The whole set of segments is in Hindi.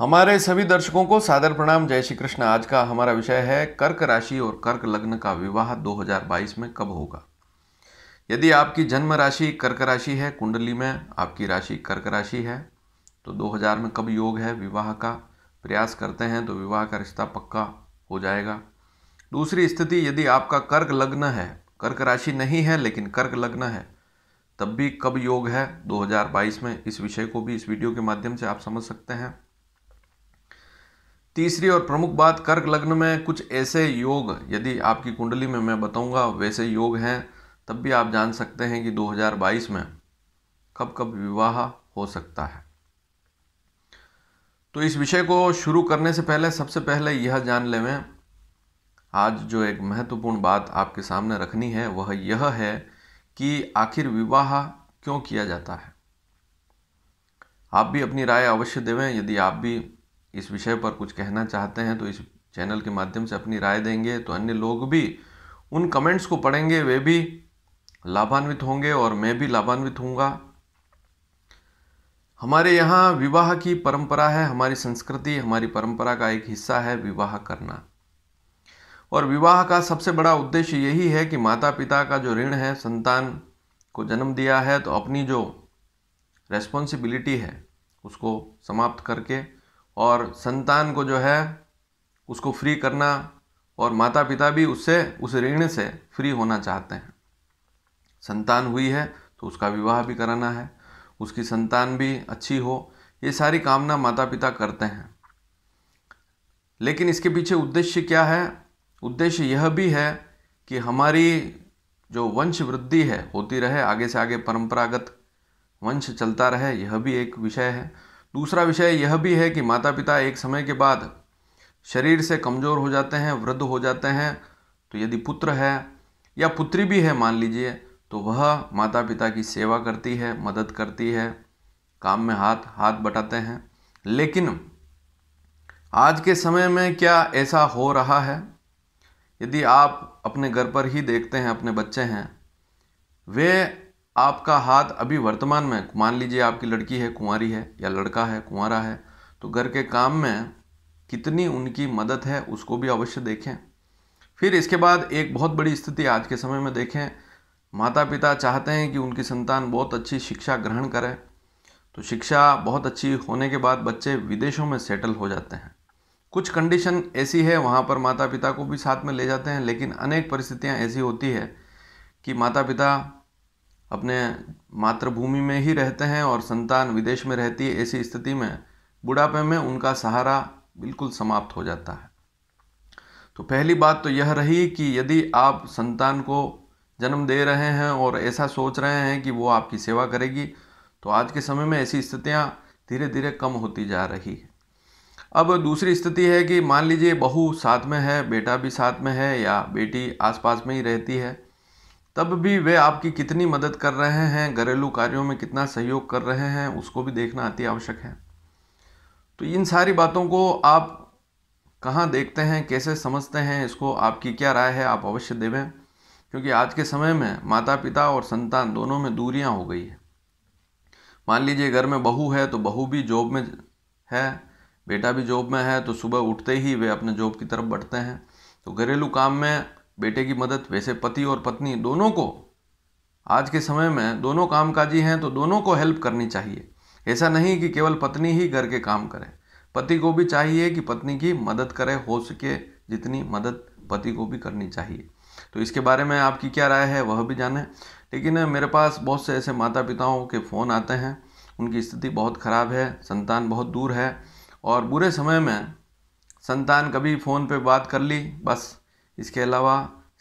हमारे सभी दर्शकों को सादर प्रणाम जय श्री कृष्ण आज का हमारा विषय है कर्क राशि और कर्क लग्न का विवाह 2022 में कब होगा यदि आपकी जन्म राशि कर्क राशि है कुंडली में आपकी राशि कर्क राशि है तो 2000 में कब योग है विवाह का प्रयास करते हैं तो विवाह का रिश्ता पक्का हो जाएगा दूसरी स्थिति यदि आपका कर्क लग्न है कर्क राशि नहीं है लेकिन कर्क लग्न है तब भी कब योग है 2022 में इस विषय को भी इस वीडियो के माध्यम से आप समझ सकते हैं तीसरी और प्रमुख बात कर्क लग्न में कुछ ऐसे योग यदि आपकी कुंडली में मैं बताऊंगा वैसे योग हैं तब भी आप जान सकते हैं कि 2022 में कब कब विवाह हो सकता है तो इस विषय को शुरू करने से पहले सबसे पहले यह जान लेवें आज जो एक महत्वपूर्ण बात आपके सामने रखनी है वह यह है कि आखिर विवाह क्यों किया जाता है आप भी अपनी राय अवश्य देवें यदि आप भी इस विषय पर कुछ कहना चाहते हैं तो इस चैनल के माध्यम से अपनी राय देंगे तो अन्य लोग भी उन कमेंट्स को पढ़ेंगे वे भी लाभान्वित होंगे और मैं भी लाभान्वित हूँगा हमारे यहाँ विवाह की परंपरा है हमारी संस्कृति हमारी परंपरा का एक हिस्सा है विवाह करना और विवाह का सबसे बड़ा उद्देश्य यही है कि माता पिता का जो ऋण है संतान को जन्म दिया है तो अपनी जो रेस्पॉन्सिबिलिटी है उसको समाप्त करके और संतान को जो है उसको फ्री करना और माता पिता भी उससे उस ऋण से फ्री होना चाहते हैं संतान हुई है तो उसका विवाह भी कराना है उसकी संतान भी अच्छी हो ये सारी कामना माता पिता करते हैं लेकिन इसके पीछे उद्देश्य क्या है उद्देश्य यह भी है कि हमारी जो वंश वृद्धि है होती रहे आगे से आगे परंपरागत वंश चलता रहे यह भी एक विषय है दूसरा विषय यह भी है कि माता पिता एक समय के बाद शरीर से कमज़ोर हो जाते हैं वृद्ध हो जाते हैं तो यदि पुत्र है या पुत्री भी है मान लीजिए तो वह माता पिता की सेवा करती है मदद करती है काम में हाथ हाथ बटाते हैं लेकिन आज के समय में क्या ऐसा हो रहा है यदि आप अपने घर पर ही देखते हैं अपने बच्चे हैं वे आपका हाथ अभी वर्तमान में मान लीजिए आपकी लड़की है कुंवारी है या लड़का है कुंवारा है तो घर के काम में कितनी उनकी मदद है उसको भी अवश्य देखें फिर इसके बाद एक बहुत बड़ी स्थिति आज के समय में देखें माता पिता चाहते हैं कि उनकी संतान बहुत अच्छी शिक्षा ग्रहण करें तो शिक्षा बहुत अच्छी होने के बाद बच्चे विदेशों में सेटल हो जाते हैं कुछ कंडीशन ऐसी है वहाँ पर माता पिता को भी साथ में ले जाते हैं लेकिन अनेक परिस्थितियाँ ऐसी होती है कि माता पिता अपने मातृभूमि में ही रहते हैं और संतान विदेश में रहती है ऐसी स्थिति में बुढ़ापे में उनका सहारा बिल्कुल समाप्त हो जाता है तो पहली बात तो यह रही कि यदि आप संतान को जन्म दे रहे हैं और ऐसा सोच रहे हैं कि वो आपकी सेवा करेगी तो आज के समय में ऐसी स्थितियाँ धीरे धीरे कम होती जा रही है अब दूसरी स्थिति है कि मान लीजिए बहू साथ में है बेटा भी साथ में है या बेटी आसपास में ही रहती है तब भी वे आपकी कितनी मदद कर रहे हैं घरेलू कार्यों में कितना सहयोग कर रहे हैं उसको भी देखना अति आवश्यक है तो इन सारी बातों को आप कहाँ देखते हैं कैसे समझते हैं इसको आपकी क्या राय है आप अवश्य देवें क्योंकि आज के समय में माता पिता और संतान दोनों में दूरियाँ हो गई है मान लीजिए घर में बहू है तो बहू भी जॉब में है बेटा भी जॉब में है तो सुबह उठते ही वे अपने जॉब की तरफ बढ़ते हैं तो घरेलू काम में बेटे की मदद वैसे पति और पत्नी दोनों को आज के समय में दोनों कामकाजी हैं तो दोनों को हेल्प करनी चाहिए ऐसा नहीं कि केवल पत्नी ही घर के काम करे पति को भी चाहिए कि पत्नी की मदद करे हो सके जितनी मदद पति को भी करनी चाहिए तो इसके बारे में आपकी क्या राय है वह भी जाने लेकिन मेरे पास बहुत से ऐसे माता पिताओं के फ़ोन आते हैं उनकी स्थिति बहुत ख़राब है संतान बहुत दूर है और बुरे समय में संतान कभी फ़ोन पे बात कर ली बस इसके अलावा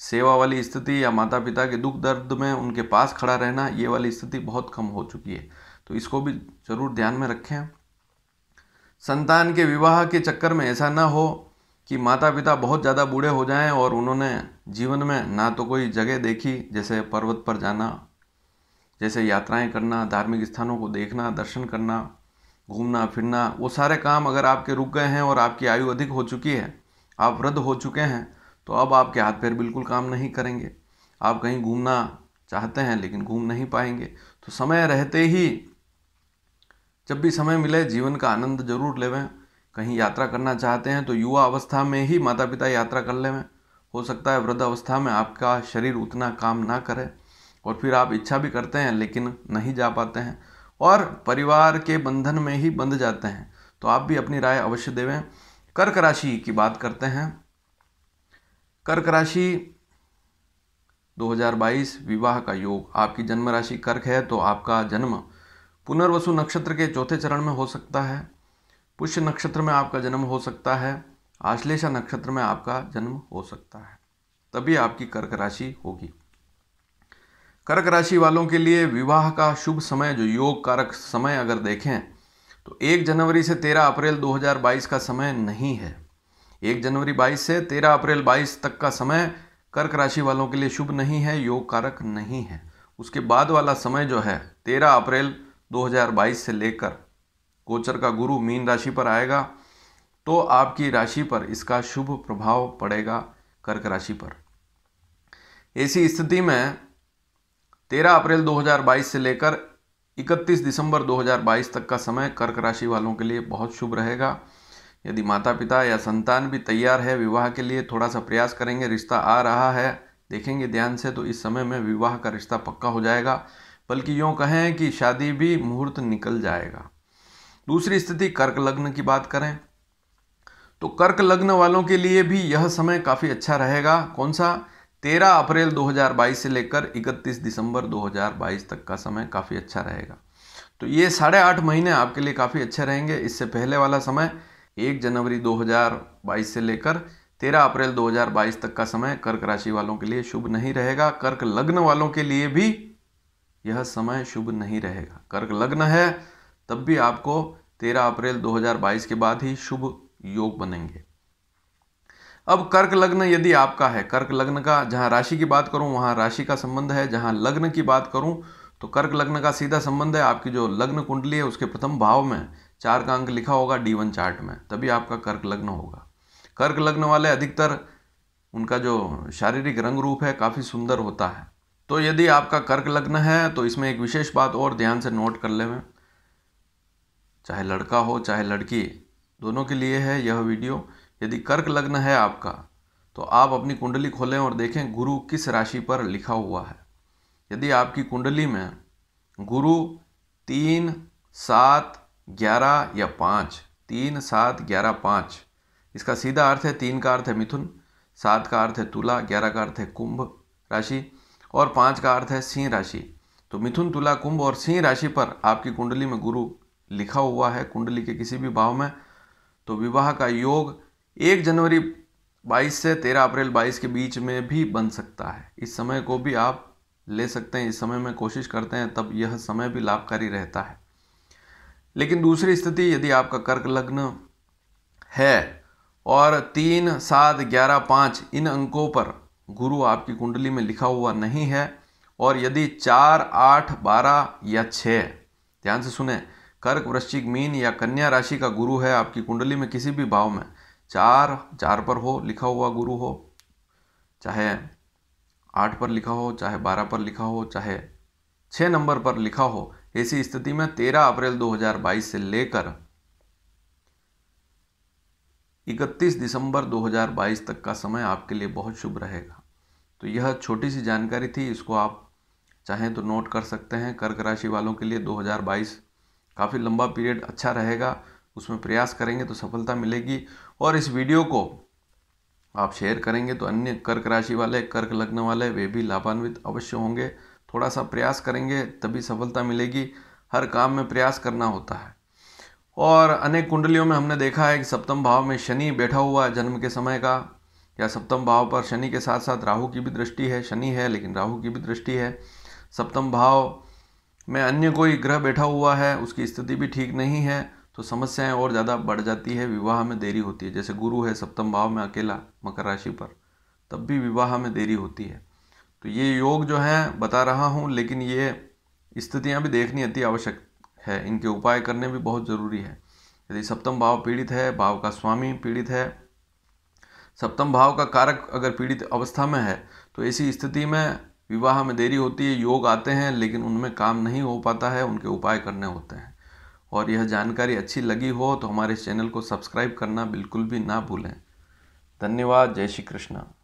सेवा वाली स्थिति या माता पिता के दुख दर्द में उनके पास खड़ा रहना ये वाली स्थिति बहुत कम हो चुकी है तो इसको भी ज़रूर ध्यान में रखें संतान के विवाह के चक्कर में ऐसा ना हो कि माता पिता बहुत ज़्यादा बूढ़े हो जाएं और उन्होंने जीवन में ना तो कोई जगह देखी जैसे पर्वत पर जाना जैसे यात्राएं करना धार्मिक स्थानों को देखना दर्शन करना घूमना फिरना वो सारे काम अगर आपके रुक गए हैं और आपकी आयु अधिक हो चुकी है आप वृद्ध हो चुके हैं तो अब आपके हाथ पैर बिल्कुल काम नहीं करेंगे आप कहीं घूमना चाहते हैं लेकिन घूम नहीं पाएंगे तो समय रहते ही जब भी समय मिले जीवन का आनंद जरूर लेवें कहीं यात्रा करना चाहते हैं तो युवा अवस्था में ही माता पिता यात्रा कर लेवें हो सकता है वृद्ध अवस्था में आपका शरीर उतना काम ना करे और फिर आप इच्छा भी करते हैं लेकिन नहीं जा पाते हैं और परिवार के बंधन में ही बंध जाते हैं तो आप भी अपनी राय अवश्य देवें कर्क राशि की बात करते हैं कर्क राशि 2022 विवाह का योग आपकी जन्म राशि कर्क है तो आपका जन्म पुनर्वसु नक्षत्र के चौथे चरण में हो सकता है पुष्य नक्षत्र में आपका जन्म हो सकता है आश्लेषा नक्षत्र में आपका जन्म हो सकता है तभी आपकी कर्क राशि होगी कर्क राशि वालों के लिए विवाह का शुभ समय जो योग कारक समय अगर देखें तो एक जनवरी से तेरह अप्रैल 2022 का समय नहीं है एक जनवरी 22 से 13 अप्रैल 22 तक का समय कर्क राशि वालों के लिए शुभ नहीं है योग कारक नहीं है उसके बाद वाला समय जो है 13 अप्रैल 2022 से लेकर गोचर का गुरु मीन राशि पर आएगा तो आपकी राशि पर इसका शुभ प्रभाव पड़ेगा कर्क राशि पर ऐसी स्थिति में 13 अप्रैल 2022 से लेकर 31 दिसंबर 2022 तक का समय कर्क राशि वालों के लिए बहुत शुभ रहेगा यदि माता पिता या संतान भी तैयार है विवाह के लिए थोड़ा सा प्रयास करेंगे रिश्ता आ रहा है देखेंगे ध्यान से तो इस समय में विवाह का रिश्ता पक्का हो जाएगा बल्कि यूँ कहें कि शादी भी मुहूर्त निकल जाएगा दूसरी स्थिति कर्क लग्न की बात करें तो कर्क लग्न वालों के लिए भी यह समय काफ़ी अच्छा रहेगा कौन सा 13 अप्रैल 2022 से लेकर 31 दिसंबर 2022 तक का समय काफ़ी अच्छा रहेगा तो ये साढ़े आठ महीने आपके लिए काफ़ी अच्छे रहेंगे इससे पहले वाला समय एक जनवरी 2022 से लेकर 13 अप्रैल 2022 तक का समय कर्क राशि वालों के लिए शुभ नहीं रहेगा कर्क लग्न वालों के लिए भी यह समय शुभ नहीं रहेगा कर्क लग्न है तब भी आपको 13 अप्रैल 2022 के बाद ही शुभ योग बनेंगे अब कर्क लग्न यदि आपका है कर्क लग्न का जहां राशि की बात करूं वहां राशि का संबंध है जहां लग्न की बात करूं तो कर्क लग्न का सीधा संबंध है आपकी जो लग्न कुंडली है उसके प्रथम भाव में चार का अंक लिखा होगा डी वन चार्ट में तभी आपका कर्क लग्न होगा कर्क लग्न वाले अधिकतर उनका जो शारीरिक रंग रूप है काफ़ी सुंदर होता है तो यदि आपका कर्क लग्न है तो इसमें एक विशेष बात और ध्यान से नोट कर ले में चाहे लड़का हो चाहे लड़की दोनों के लिए है यह वीडियो यदि कर्क लग्न है आपका तो आप अपनी कुंडली खोलें और देखें गुरु किस राशि पर लिखा हुआ है यदि आपकी कुंडली में गुरु तीन सात ग्यारह या पाँच तीन सात ग्यारह पाँच इसका सीधा अर्थ है तीन का अर्थ है मिथुन सात का अर्थ है तुला ग्यारह का अर्थ है कुंभ राशि और पाँच का अर्थ है सिंह राशि तो मिथुन तुला कुंभ और सिंह राशि पर आपकी कुंडली में गुरु लिखा हुआ है कुंडली के किसी भी भाव में तो विवाह का योग एक जनवरी 22 से 13 अप्रैल 22 के बीच में भी बन सकता है इस समय को भी आप ले सकते हैं इस समय में कोशिश करते हैं तब यह समय भी लाभकारी रहता है लेकिन दूसरी स्थिति यदि आपका कर्क लग्न है और तीन सात ग्यारह पाँच इन अंकों पर गुरु आपकी कुंडली में लिखा हुआ नहीं है और यदि चार आठ बारह या छः ध्यान से सुने कर्क वृश्चिक मीन या कन्या राशि का गुरु है आपकी कुंडली में किसी भी भाव में चार चार पर हो लिखा हुआ गुरु हो चाहे आठ पर लिखा हो चाहे बारह पर लिखा हो चाहे छः नंबर पर लिखा हो ऐसी स्थिति में 13 अप्रैल 2022 से लेकर 31 दिसंबर 2022 तक का समय आपके लिए बहुत शुभ रहेगा तो यह छोटी सी जानकारी थी इसको आप चाहें तो नोट कर सकते हैं कर्क राशि वालों के लिए 2022 काफ़ी लंबा पीरियड अच्छा रहेगा उसमें प्रयास करेंगे तो सफलता मिलेगी और इस वीडियो को आप शेयर करेंगे तो अन्य कर्क राशि वाले कर्क लग्न वाले वे भी लाभान्वित अवश्य होंगे थोड़ा सा प्रयास करेंगे तभी सफलता मिलेगी हर काम में प्रयास करना होता है और अनेक कुंडलियों में हमने देखा है कि सप्तम भाव में शनि बैठा हुआ है जन्म के समय का या सप्तम भाव पर शनि के साथ साथ राहु की भी दृष्टि है शनि है लेकिन राहु की भी दृष्टि है सप्तम भाव में अन्य कोई ग्रह बैठा हुआ है उसकी स्थिति भी ठीक नहीं है तो समस्याएं और ज़्यादा बढ़ जाती है विवाह में देरी होती है जैसे गुरु है सप्तम भाव में अकेला मकर राशि पर तब भी विवाह में देरी होती है तो ये योग जो है बता रहा हूँ लेकिन ये स्थितियाँ भी देखनी अति आवश्यक है इनके उपाय करने भी बहुत ज़रूरी है यदि सप्तम भाव पीड़ित है भाव का स्वामी पीड़ित है सप्तम भाव का कारक अगर पीड़ित अवस्था में है तो ऐसी स्थिति में विवाह में देरी होती है योग आते हैं लेकिन उनमें काम नहीं हो पाता है उनके उपाय करने होते हैं और यह जानकारी अच्छी लगी हो तो हमारे चैनल को सब्सक्राइब करना बिल्कुल भी ना भूलें धन्यवाद जय श्री कृष्णा